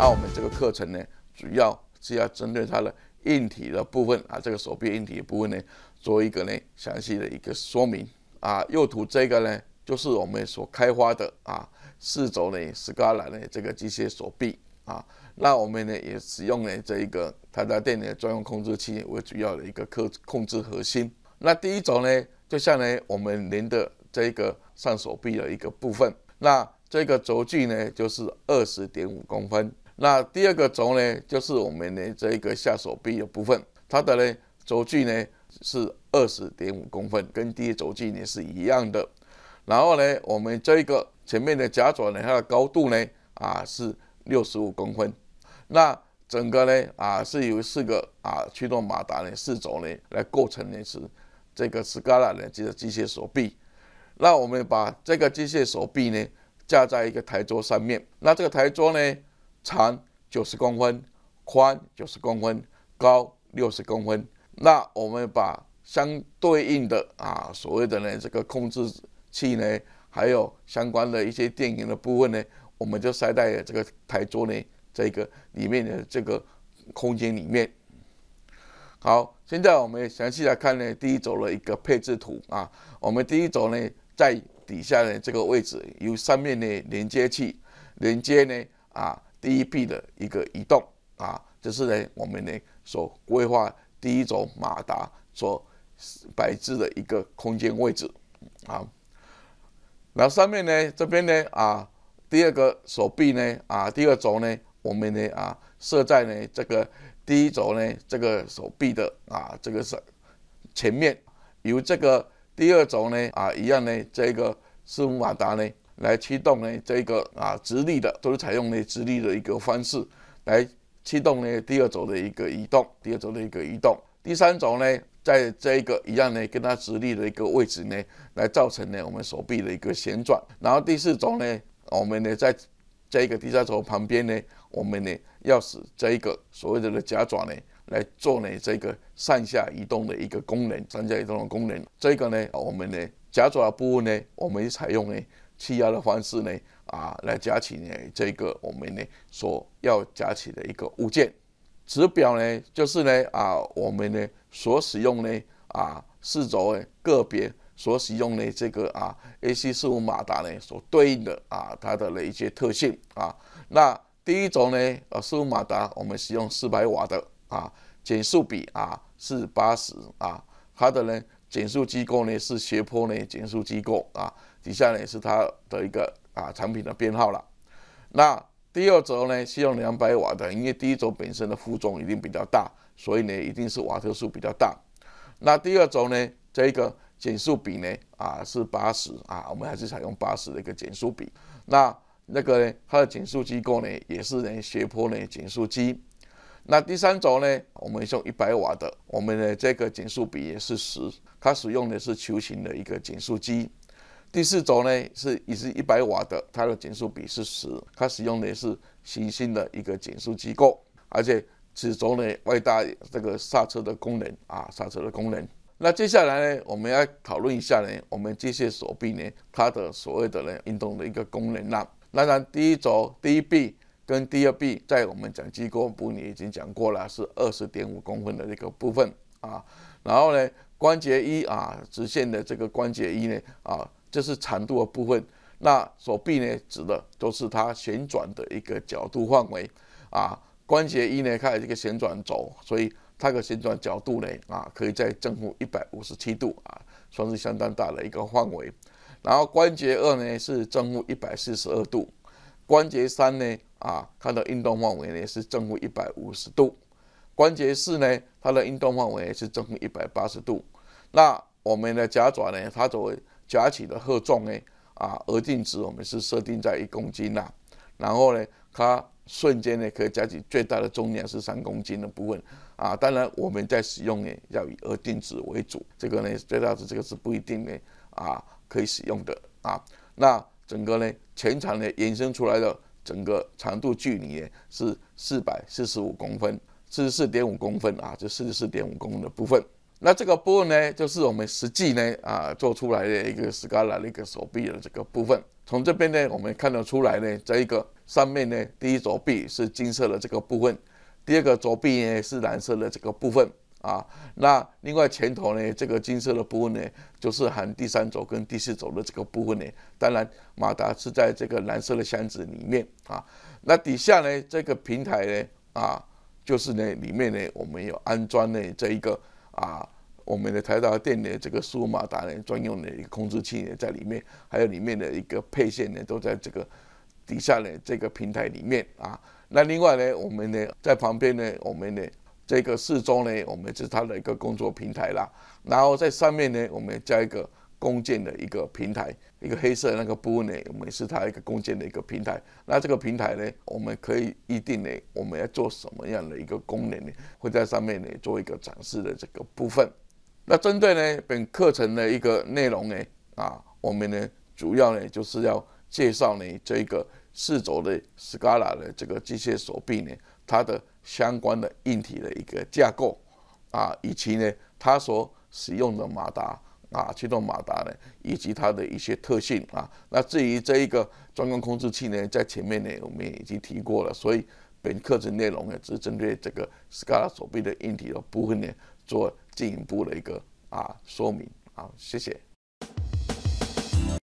那我们这个课程呢，主要是要针对它的硬体的部分啊，这个手臂硬体的部分呢，做一个呢详细的一个说明啊。右图这个呢，就是我们所开发的啊四轴呢 s c 斯加兰呢这个机械手臂啊。那我们呢也使用呢这一个台达电的专用控制器为主要的一个控控制核心。那第一种呢，就像呢我们连的这个上手臂的一个部分，那这个轴距呢就是二十点五公分。那第二个轴呢，就是我们的这一个下手臂的部分，它的呢轴距呢是二十点五公分，跟第一轴距呢是一样的。然后呢，我们这个前面的夹爪呢，它的高度呢啊是六十五公分。那整个呢啊是由四个啊驱动马达呢四轴呢来构成的是这个斯加 a 呢这个机械手臂。那我们把这个机械手臂呢架在一个台桌上面，那这个台桌呢。长九十公分，宽九十公分，高六十公分。那我们把相对应的啊，所谓的呢，这个控制器呢，还有相关的一些电源的部分呢，我们就塞在这个台桌呢这个里面的这个空间里面。好，现在我们详细来看呢，第一轴的一个配置图啊。我们第一轴呢，在底下的这个位置有上面的连接器连接呢啊。第一臂的一个移动啊，这是呢我们呢所规划第一轴马达所摆置的一个空间位置啊。然后上面呢这边呢啊第二个手臂呢啊第二轴呢我们呢啊设在呢这个第一轴呢这个手臂的啊这个是前面，由这个第二轴呢啊一样呢这个四五马达呢。来驱动呢？这个啊，直立的都是采用呢直立的一个方式来驱动呢。第二轴的一个移动，第二轴的一个移动，第三轴呢，在这一个一样呢，跟它直立的一个位置呢，来造成呢我们手臂的一个旋转。然后第四轴呢，我们呢在这个第三轴旁边呢，我们呢要使这一个所谓的的夹爪呢，来做呢这个上下移动的一个功能，上下移动的功能。这个呢，我们呢夹爪的部位呢，我们采用呢。气压的方式呢，啊，来夹起呢这个我们呢所要夹起的一个物件。指表呢就是呢啊，我们呢所使用呢啊四轴诶个别所使用的这个啊 AC 四五马达呢所对应的啊它的一些特性啊。那第一种呢呃四五马达我们使用四百瓦的啊，减速比啊是八十啊，它的呢。减速机构呢是斜坡呢减速机构啊，底下呢是它的一个啊产品的编号了。那第二轴呢是用两百瓦的，因为第一轴本身的负重一定比较大，所以呢一定是瓦特数比较大。那第二轴呢，这一个减速比呢啊是八十啊，我们还是采用八十的一个减速比。那那个呢它的减速机构呢也是呢斜坡呢减速机。那第三轴呢？我们用一百瓦的，我们的这个减速比也是十，它使用的是球形的一个减速机。第四轴呢是也是一百瓦的，它的减速比是十，它使用的是行星的一个减速机构，而且此轴呢外带这个刹车的功能啊，刹车的功能。那接下来呢，我们要讨论一下呢，我们机械手臂呢它的所谓的呢运动的一个功能啊。当然，第一轴第一臂。跟第二臂在我们讲机构部里已经讲过了，是二十点五公分的那个部分啊。然后呢，关节一啊，直线的这个关节一呢啊，这是长度的部分。那手臂呢，指的都是它旋转的一个角度范围啊。关节一呢，它有一个旋转轴，所以它的旋转角度呢啊，可以在正负一百五十七度啊，算是相当大的一个范围。然后关节二呢，是正负一百四十二度。关节三呢，啊，它的运动范围呢是正负一百五十度；关节四呢，它的运动范围是正负一百八十度。那我们的夹爪呢，它作为夹起的荷重呢，啊，额定值我们是设定在一公斤呐。然后呢，它瞬间呢可以夹起最大的重量是三公斤的部分啊。当然我们在使用呢，要以额定值为主。这个呢，最大值这个是不一定呢啊，可以使用的啊。那整个呢，全长呢，延伸出来的整个长度距离呢，是四百四十五公分，四十四点五公分啊，就四十四点五公的部分。那这个部分呢，就是我们实际呢啊做出来的一个 Scala 的一个手臂的这个部分。从这边呢，我们看得出来呢，这一个上面呢，第一左臂是金色的这个部分，第二个左臂呢是蓝色的这个部分。啊，那另外前头呢，这个金色的部分呢，就是含第三轴跟第四轴的这个部分呢。当然，马达是在这个蓝色的箱子里面啊。那底下呢，这个平台呢，啊，就是呢里面呢，我们有安装呢这一个啊，我们的台达电的这个数码达的专用的一个控制器呢在里面，还有里面的一个配线呢都在这个底下呢这个平台里面啊。那另外呢，我们呢在旁边呢，我们呢这个四周呢，我们是它的一个工作平台啦。然后在上面呢，我们加一个弓箭的一个平台，一个黑色的那个部分呢，我们是它一个弓箭的一个平台。那这个平台呢，我们可以一定呢，我们要做什么样的一个功能呢？会在上面呢做一个展示的这个部分。那针对呢本课程的一个内容呢，啊，我们呢主要呢就是要介绍呢这个。四轴的 Scara 的这个机械手臂呢，它的相关的硬体的一个架构啊，以及呢它所使用的马达啊，驱动马达呢，以及它的一些特性啊。那至于这一个专用控制器呢，在前面呢我们已经提过了，所以本课程内容呢，只针对这个 Scara 手臂的硬体的部分呢做进一步的一个啊说明啊，谢谢。